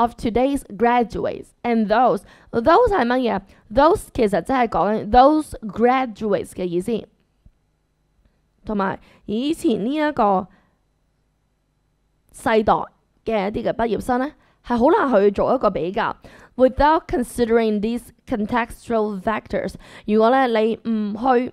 of today's graduates and those those 係乜嘢？those yeah, those graduates 嘅意思，同埋以前呢一個世代嘅一啲嘅畢業生咧，係好難去做一個比較。Without considering these contextual factors，如果咧你唔去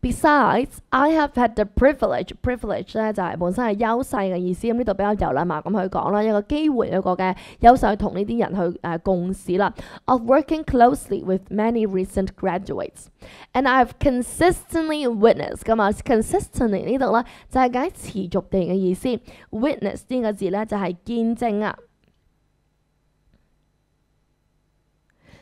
Besides, I have had the privilege privilege 咧就係、是、本身係優勢嘅意思，咁呢度比較有禮貌咁去講啦，有個機會有個嘅優勢去同呢啲人去誒、呃、共事啦。Of working closely with many recent graduates, and I've consistently witnessed 咁啊，consistently 呢度咧就係、是、解持續地嘅意思。witness 呢個字咧就係、是、見證啊。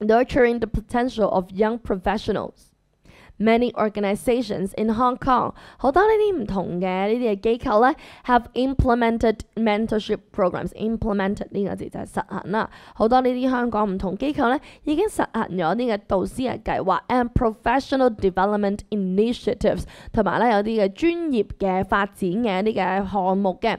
nurturing the potential of young professionals. Many organizations in Hong have implemented mentorship programs。implemented 呢個字就係實行啦。好多呢啲香港唔同機構咧，已經實行咗呢個導師嘅計劃 and professional development initiatives，同埋咧有啲嘅專業嘅發展嘅一啲嘅項目嘅。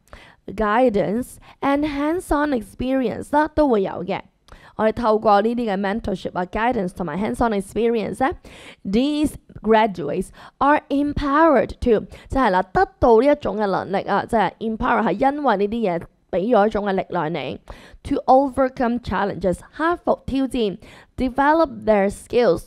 guidance and hands-on experience 啦，都會有嘅。我哋透過呢啲嘅 mentorship 啊、guidance 同埋 hands-on experience 咧，these graduates are empowered to 即係啦，得到呢一種嘅能力啊，即係 empower 係因為呢啲嘢俾咗一種嘅力量你，to overcome challenges 克服挑戰 develop their skills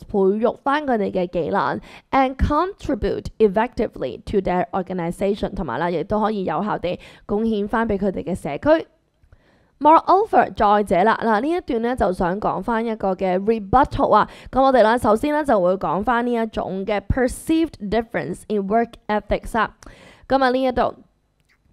and contribute effectively to their organisation，同埋啦，亦都可以有效地貢獻翻俾佢哋嘅社區。Moreover，再者啦，嗱呢一段咧就想講翻一個嘅 rebuttal 啊，咁我哋咧首先咧就會講翻呢一種嘅 perceived difference in work ethics 啊，咁啊呢一度。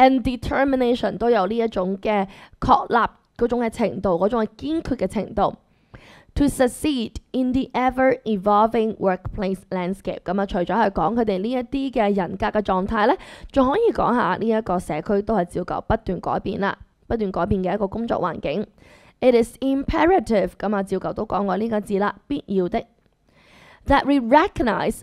and determination 都有呢一種嘅確立嗰種嘅程度，嗰種嘅堅決嘅程度。To succeed in the ever-evolving workplace landscape，咁啊，除咗係講佢哋呢一啲嘅人格嘅狀態咧，仲可以講下呢一個社區都係照舊不斷改變啦，不斷改變嘅一個工作環境。It is imperative，咁啊，照舊都講過呢個字啦，必要的。That we recognize